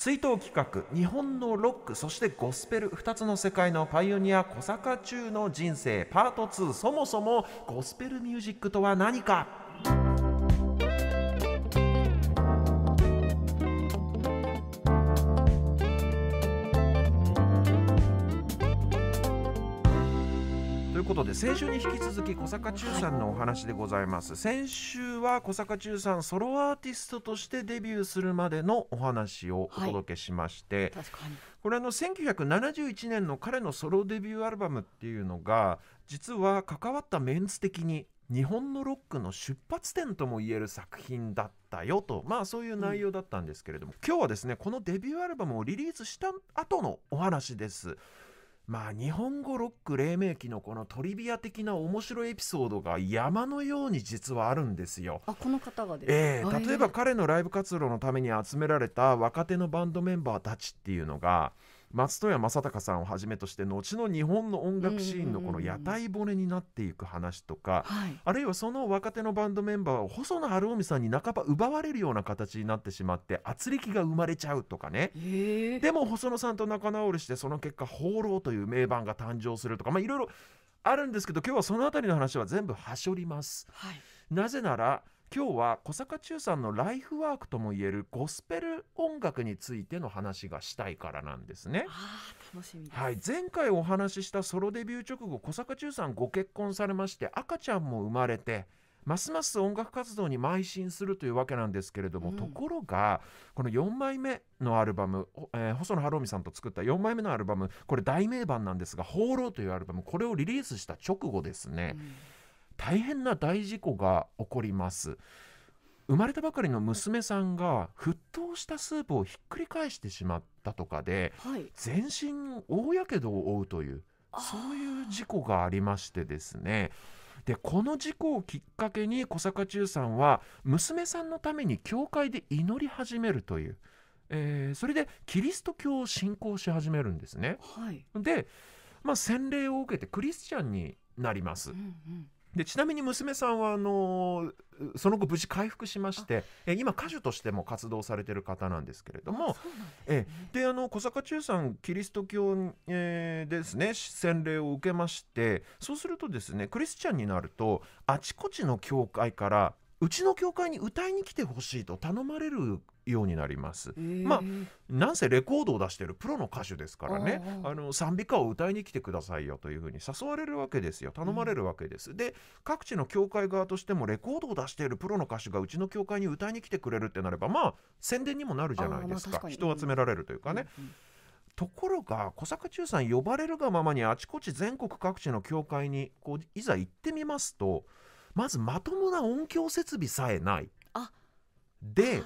追悼企画日本のロックそしてゴスペル2つの世界のパイオニア小坂中の人生パート2そもそもゴスペルミュージックとは何かことで先週に引き続き小坂忠さんのお話でございます、はい、先週は小坂忠さんソロアーティストとしてデビューするまでのお話をお届けしまして、はい、これあの1971年の彼のソロデビューアルバムっていうのが実は関わったメンツ的に日本のロックの出発点とも言える作品だったよとまあそういう内容だったんですけれども、うん、今日はですねこのデビューアルバムをリリースした後のお話ですまあ日本語ロック黎明期のこのトリビア的な面白いエピソードが山のように実はあるんですよ。あこの方がですえー、例えば彼のライブ活動のために集められた若手のバンドメンバーたちっていうのが。松任谷正隆さんをはじめとして後の日本の音楽シーンのこの屋台骨になっていく話とか、はい、あるいはその若手のバンドメンバーを細野晴臣さんに半ば奪われるような形になってしまって圧力が生まれちゃうとかねでも細野さんと仲直りしてその結果「放浪」という名盤が誕生するとかいろいろあるんですけど今日はその辺りの話は全部はしょります。はい、なぜなら今日は小坂忠さんのライフワークともいえるゴスペル音楽についての話がしたいからなんですね。楽しみはい、前回お話ししたソロデビュー直後小坂忠さんご結婚されまして赤ちゃんも生まれてますます音楽活動に邁進するというわけなんですけれども、うん、ところがこの4枚目のアルバム、えー、細野晴臣さんと作った4枚目のアルバムこれ大名盤なんですが「放浪」というアルバムこれをリリースした直後ですね。うん大変な大事故が起こります生まれたばかりの娘さんが沸騰したスープをひっくり返してしまったとかで、はい、全身大やけどを負うというそういう事故がありましてですねでこの事故をきっかけに小坂忠さんは娘さんのために教会で祈り始めるという、えー、それでキリスト教を信仰し始めるんですね。はい、で、まあ、洗礼を受けてクリスチャンになります。うんうんでちなみに娘さんはあのー、その後無事回復しましてえ今歌手としても活動されてる方なんですけれどもで、ね、えであの小坂忠さんキリスト教、えー、ですね洗礼を受けましてそうするとですねクリスチャンになるとあちこちの教会からうちの教会に歌いに来てほしいと頼まれるようになります。まあなんせレコードを出してるプロの歌手ですからねあの賛美歌を歌いに来てくださいよというふうに誘われるわけですよ頼まれるわけです。うん、で各地の教会側としてもレコードを出しているプロの歌手がうちの教会に歌いに来てくれるってなればまあ宣伝にもなるじゃないですかまあか、人を集められるというかね。うんうんところが小坂忠さん呼ばれるがままにあちこち全国各地の教会にこういざ行ってみますとまずまともな音響設備さえない。で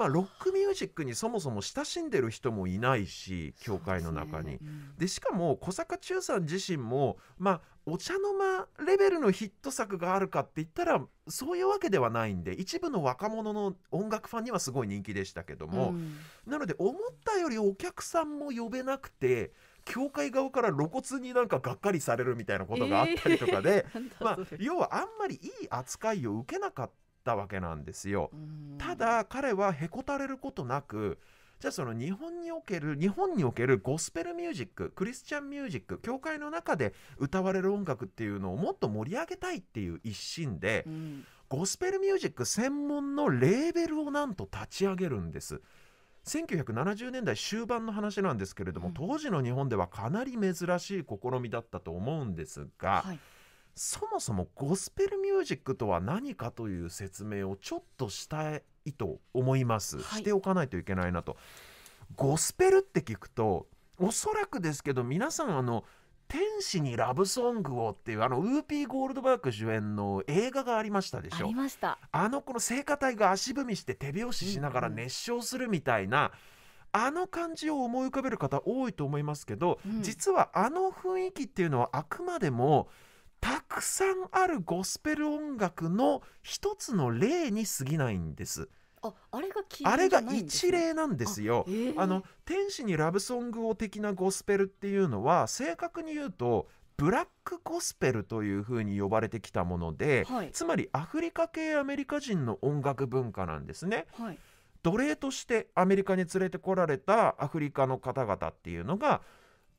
まあ、ロックミュージックにそもそも親しんでる人もいないし教会の中に。で、ね、しかも小坂忠さん自身も、まあ、お茶の間レベルのヒット作があるかって言ったらそういうわけではないんで一部の若者の音楽ファンにはすごい人気でしたけども、うん、なので思ったよりお客さんも呼べなくて。教会側から露骨になんかがっかりされるみたいなことがあったりとかで、えー、まあ、要はあんまりいい扱いを受けなかったったわけなんですよ。ただ彼はへこたれることなくじゃあその日本における日本におけるゴスペルミュージッククリスチャンミュージック教会の中で歌われる音楽っていうのをもっと盛り上げたいっていう一心で、うん、ゴスペルミュージック専門のレーベルをなんと立ち上げるんです。1970年代終盤の話なんですけれども、うん、当時の日本ではかなり珍しい試みだったと思うんですが、はいそもそもゴスペルミュージックとは何かという説明をちょっとしたいと思います、はい、しておかないといけないなとゴスペルって聞くとおそらくですけど皆さんあの天使にラブソングをっていうあのウーピー・ゴールドバーク主演の映画がありましたでしょあのこの聖歌隊が足踏みして手拍子しながら熱唱するみたいな、うん、あの感じを思い浮かべる方多いと思いますけど、うん、実はあの雰囲気っていうのはあくまでも「たくさんあるゴスペル音楽の一つの例に過ぎないんです。ああれが、ね、あれが一例なんですよあ、えー、あの天使にラブソングを的なゴスペルっていうのは正確に言うとブラックゴスペルというふうに呼ばれてきたもので、はい、つまりアフリカ系アメリカ人の音楽文化なんですね。はい、奴隷としてアメリカに連れてこられたアフリカの方々っていうのが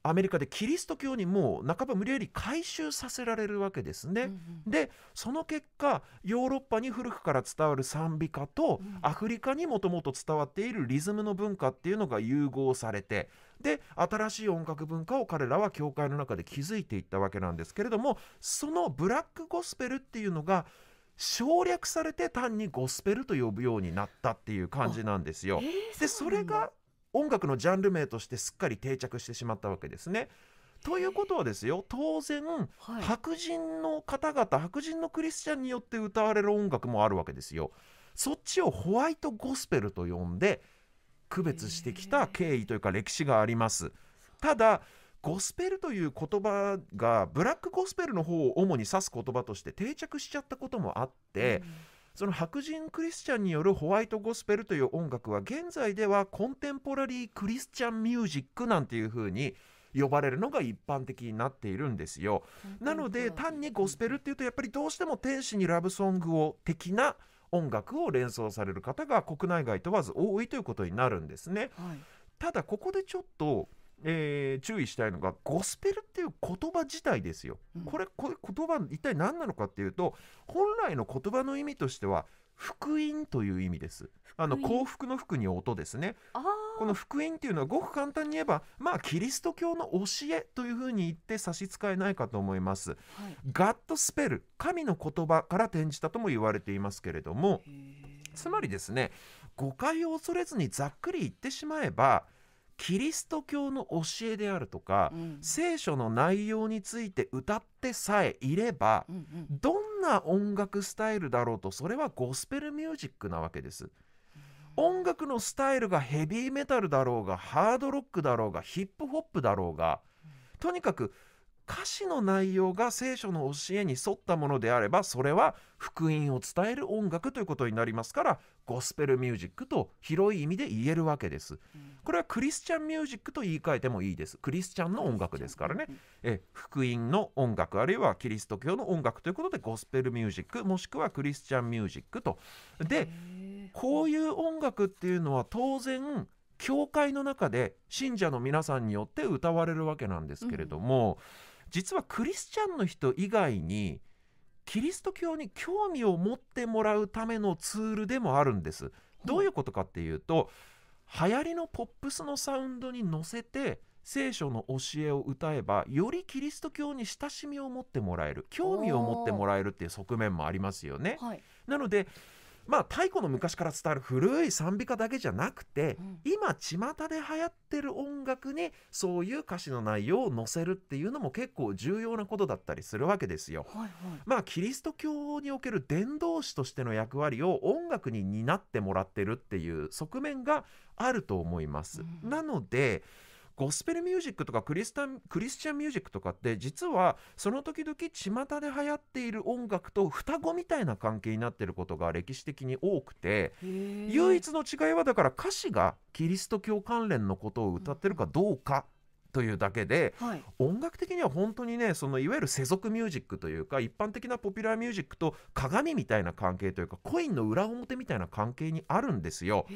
アメリカでキリスト教にもう半ば無理やり回収させられるわけですね。うんうん、でその結果ヨーロッパに古くから伝わる賛美歌と、うん、アフリカにもともと伝わっているリズムの文化っていうのが融合されてで新しい音楽文化を彼らは教会の中で築いていったわけなんですけれどもそのブラックゴスペルっていうのが省略されて単にゴスペルと呼ぶようになったっていう感じなんですよ。えー、でそれが音楽のジャンル名としてすっかり定着してしまったわけですね。ということはですよ当然、はい、白人の方々白人のクリスチャンによって歌われる音楽もあるわけですよ。そっちをホワイトゴスペルと呼んで区別してきた経緯というか歴史があります。ただゴスペルという言葉がブラックゴスペルの方を主に指す言葉として定着しちゃったこともあって、その白人クリスチャンによるホワイトゴスペルという音楽は現在ではコンテンポラリークリスチャンミュージックなんていう風に呼ばれるのが一般的になっているんですよ。なので単にゴスペルっていうとやっぱりどうしても天使にラブソングを的な音楽を連想される方が国内外問わず多いということになるんですね。はい、ただここでちょっとえー、注意したいのがゴスペルっていう言葉自体ですよ。これこれ言葉一体何なのかっていうと本来の言葉の意味としては福音という意味です。あの幸福の福に音ですね。この福音っていうのはごく簡単に言えば、まあキリスト教の教えというふうに言って差し支えないかと思います。はい、ガッドスペル、神の言葉から転じたとも言われていますけれども、つまりですね、誤解を恐れずにざっくり言ってしまえば、キリスト教の教えであるとか、うん、聖書の内容について歌ってさえいれば、うんうん、どんな音楽スタイルだろうとそれはゴスペルミュージックなわけです。音楽のスタイルがヘビーメタルだろうがハードロックだろうがヒップホップだろうがとにかく歌詞の内容が聖書の教えに沿ったものであればそれは福音を伝える音楽ということになりますからゴスペルミュージックと広い意味で言えるわけです。これはクリスチャンミュージックと言い換えてもいいです。クリスチャンの音楽ですからね。え福音の音楽あるいはキリスト教の音楽ということでゴスペルミュージックもしくはクリスチャンミュージックと。でこういう音楽っていうのは当然教会の中で信者の皆さんによって歌われるわけなんですけれども、うん実はクリスチャンの人以外にキリスト教に興味を持ってもらうためのツールでもあるんです。どういうことかっていうと流行りのポップスのサウンドに乗せて聖書の教えを歌えばよりキリスト教に親しみを持ってもらえる興味を持ってもらえるっていう側面もありますよね。なのでまあ、太古の昔から伝わる古い賛美歌だけじゃなくて、うん、今巷で流行ってる音楽にそういう歌詞の内容を載せるっていうのも結構重要なことだったりするわけですよ。はいはい、まあキリスト教における伝道師としての役割を音楽に担ってもらってるっていう側面があると思います。うん、なのでゴスペルミュージックとかクリスタクリスチャンミュージックとかって実はその時々巷で流行っている音楽と双子みたいな関係になっていることが歴史的に多くて唯一の違いはだから歌詞がキリスト教関連のことを歌ってるかどうか。というだけで、はい、音楽的には本当にねそのいわゆる世俗ミュージックというか一般的なポピュラーミュージックと鏡みたいな関係というかコインの裏表みたいな関係にあるんですよ。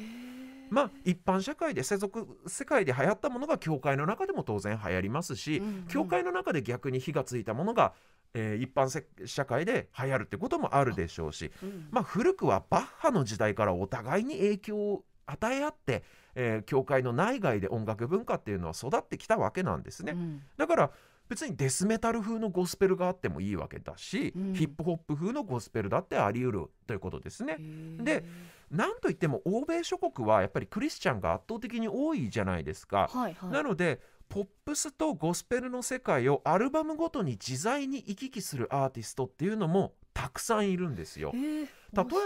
まあ、一般社会で世俗世界で流行ったものが教会の中でも当然流行りますし、うんうん、教会の中で逆に火がついたものが、えー、一般社会で流行るってこともあるでしょうし、うん、まあ、古くはバッハの時代からお互いに影響を与え合って、えー、教会の内外で音楽文化っていうのは育ってきたわけなんですね。うん、だから別にデスメタル風のゴスペルがあってもいいわけだし、うん、ヒップホップ風のゴスペルだってあり得るということですね。でなんといっても欧米諸国はやっぱりクリスチャンが圧倒的に多いじゃないですか。はいはい、なのでポップスとゴスペルの世界をアルバムごとに自在に行き来するアーティストっていうのもたくさんいるんですよ。えー、例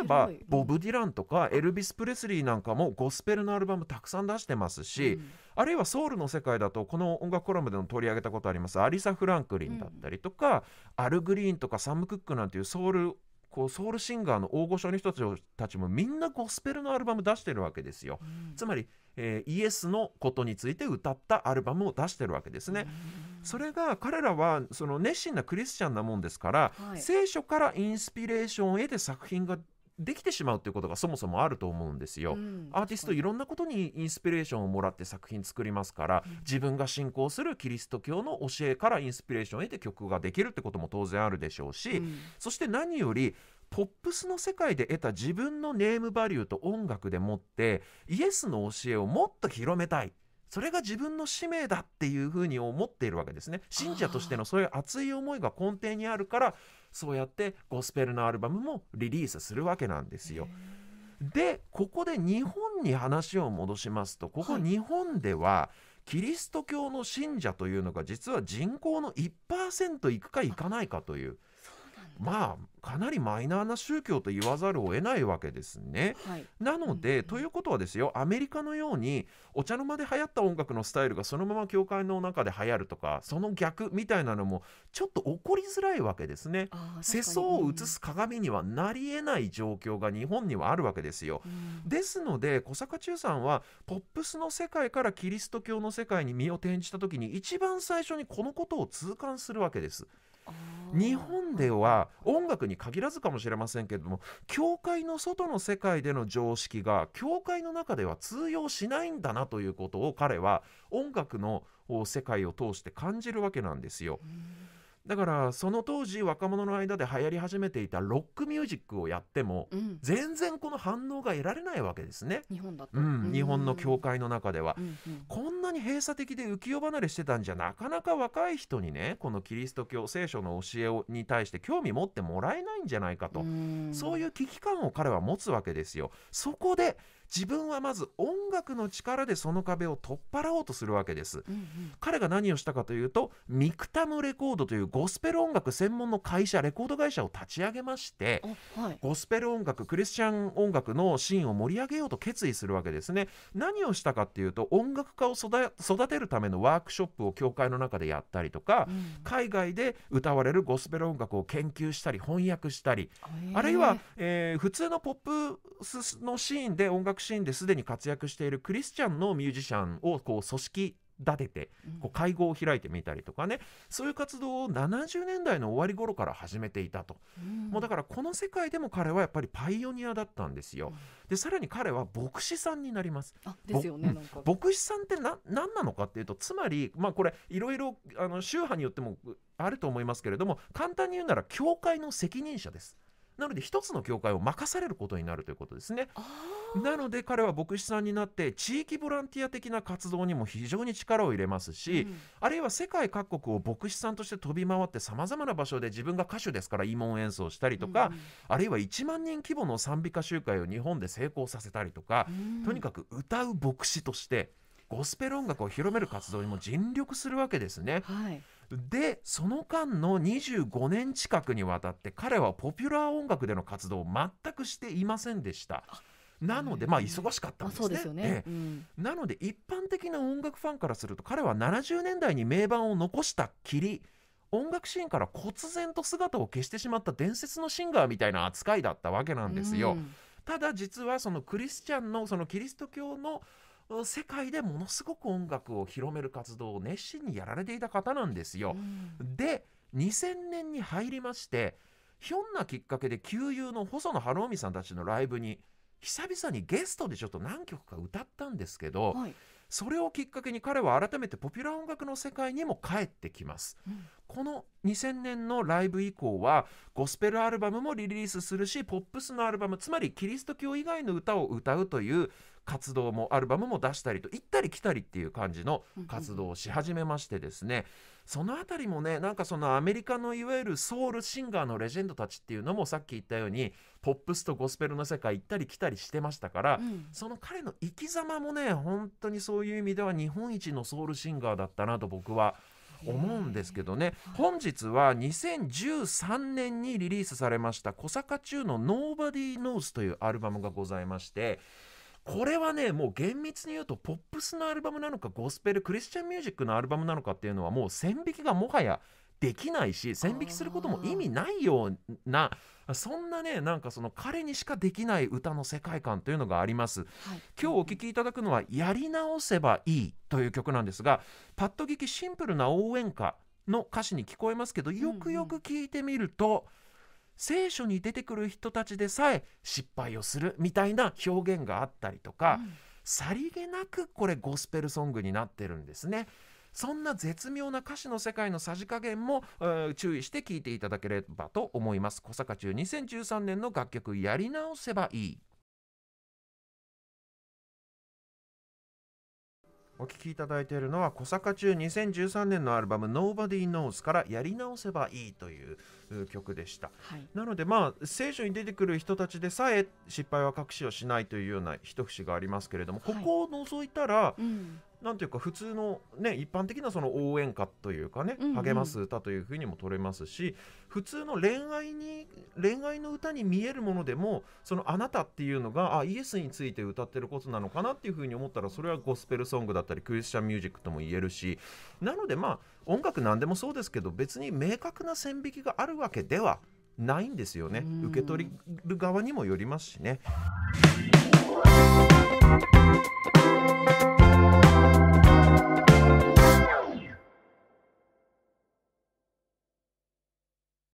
えばボブ・ディランとかエルビス・プレスリーなんかもゴスペルのアルバムたくさん出してますし、うん、あるいはソウルの世界だとこの音楽コラムでも取り上げたことありますアリサ・フランクリンだったりとか、うん、アル・グリーンとかサム・クックなんていうソウルこうソウルシンガーの大御所の人たちもみんなゴスペルのアルバム出してるわけですよ、うん、つまり、えー、イエスのことについて歌ったアルバムを出してるわけですね、うん、それが彼らはその熱心なクリスチャンなもんですから、はい、聖書からインスピレーションを得て作品ができてしまうっていうことがそもそもあると思うんですよ、うん、アーティストいろんなことにインスピレーションをもらって作品作りますから、うん、自分が信仰するキリスト教の教えからインスピレーションを得て曲ができるってことも当然あるでしょうし、うん、そして何よりポップスの世界で得た自分のネームバリューと音楽でもってイエスの教えをもっと広めたいそれが自分の使命だっていうふうに思っているわけですね信者としてのそういう熱い思いが根底にあるからそうやってゴスペルのアルバムもリリースするわけなんですよ。でここで日本に話を戻しますとここ日本では、はいキリスト教の信者というのが実は人口の1%いくかいかないかというまあかなりマイナーな宗教と言わざるを得ないわけですね。はい、なので、うん、ということはですよアメリカのようにお茶の間で流行った音楽のスタイルがそのまま教会の中で流行るとかその逆みたいなのもちょっと起こりづらいわけですね。世相を映す鏡にはなりえない状況が日本にはあるわけですよ。うん、ですので小坂忠さんはポップスの世界からキリスト教の世界に身を転じた時に一番最初にこのことを痛感するわけです。日本では音楽に限らずかもしれませんけれども教会の外の世界での常識が教会の中では通用しないんだなということを彼は音楽の世界を通して感じるわけなんですよ。うんだからその当時若者の間で流行り始めていたロックミュージックをやっても、全然この反応が得られないわけですね日本だと、うん、日本の教会の中では、うんうん、こんなに閉鎖的で浮世離れしてたんじゃなかなか若い人にねこのキリスト教聖書の教えをに対して興味持ってもらえないんじゃないかと、うん、そういう危機感を彼は持つわけですよそこで自分はまず音楽の力でその壁を取っ払おうとするわけです、うんうん、彼が何をしたかというとミクタムレコードというゴスペル音楽専門の会社レコード会社を立ち上げまして、はい、ゴスペル音楽クリスチャン音楽のシーンを盛り上げようと決意するわけですね何をしたかっていうと音楽家を育てるためのワークショップを教会の中でやったりとか、うん、海外で歌われるゴスペル音楽を研究したり翻訳したり、えー、あるいは、えー、普通のポップスのシーンで音楽シーンですでに活躍しているクリスチャンのミュージシャンをこう組織立ててこう会合を開いてみたりとかね、そういう活動を70年代の終わり頃から始めていたと、うん、もうだからこの世界でも彼はやっぱりパイオニアだったんですよ。うん、でさらに彼は牧師さんになります。あですよね牧師さんってな何なのかっていうとつまり、まあ、これいろいろあの宗派によってもあると思いますけれども簡単に言うなら教会の責任者です。なので一つの教会を任されることになるということですねなので彼は牧師さんになって地域ボランティア的な活動にも非常に力を入れますし、うん、あるいは世界各国を牧師さんとして飛び回ってさまざまな場所で自分が歌手ですから慰問演奏したりとか、うん、あるいは1万人規模の賛美歌集会を日本で成功させたりとか、うん、とにかく歌う牧師としてゴスペル音楽を広める活動にも尽力するわけですね。はいでその間の25年近くにわたって彼はポピュラー音楽での活動を全くしていませんでした。なので、まあ、忙しかったんですね。ねなので一般的な音楽ファンからすると彼は70年代に名盤を残したきり音楽シーンから忽然と姿を消してしまった伝説のシンガーみたいな扱いだったわけなんですよ。うんただ実はそのクリスチャンのそのキリスト教の世界でものすごく音楽を広める活動を熱心にやられていた方なんですよ。で2000年に入りましてひょんなきっかけで旧友の細野晴臣さんたちのライブに久々にゲストでちょっと何曲か歌ったんですけど、はい、それをきっかけに彼は改めてポピュラー音楽の世界にも帰ってきます、うん、この2000年のライブ以降はゴスペルアルバムもリリースするしポップスのアルバムつまりキリスト教以外の歌を歌うという活動もアルバムも出したりと行ったり来たりっていう感じの活動をし始めましてですね、その辺りもねなんかそのアメリカのいわゆるソウルシンガーのレジェンドたちっていうのもさっき言ったようにポップスとゴスペルの世界行ったり来たりしてましたから、うん、その彼の生き様もね本当にそういう意味では日本一のソウルシンガーだったなと僕は思うんですけどね本日は2013年にリリースされました小坂中の「Nobody Knows」というアルバムがございましてこれはねもう厳密に言うとポップスのアルバムなのかゴスペルクリスチャンミュージックのアルバムなのかっていうのはもう線引きがもはやできないし線引きすることも意味ないようなそんなねなんかその彼にしかできない歌の世界観というのがあります、はい、今日お聴きいただくのは「やり直せばいい」という曲なんですがパッと聞きシンプルな応援歌の歌詞に聞こえますけどよくよく聞いてみると、うんうん聖書に出てくる人たちでさえ失敗をするみたいな表現があったりとか、うん、さりげなくこれゴスペルソングになってるんですね。そんな絶妙な歌詞の世界のさじ加減も、えー、注意して聞いていただければと思います。小坂中2013年の楽曲「やり直せばいい」。お聴きいただいているのは小坂中2013年のアルバム「Nobody Knows」から「やり直せばいい」という曲でした、はい、なのでまあ聖書に出てくる人たちでさえ失敗は隠しをしないというような一節がありますけれどもここを除いたら、はいうん、なんていうか普通の、ね、一般的なその応援歌というかね、励ます歌というふうにも取れますし普通の恋愛に恋愛の歌に見えるものでもそのあなたっていうのがあイエスについて歌ってることなのかなっていうふうに思ったらそれはゴスペルソングだったりクリスチャンミュージックとも言えるしなのでまあ音楽何でもそうですけど別に明確な線引きがあるわけではないんですよね受け取る側にもよりますしね。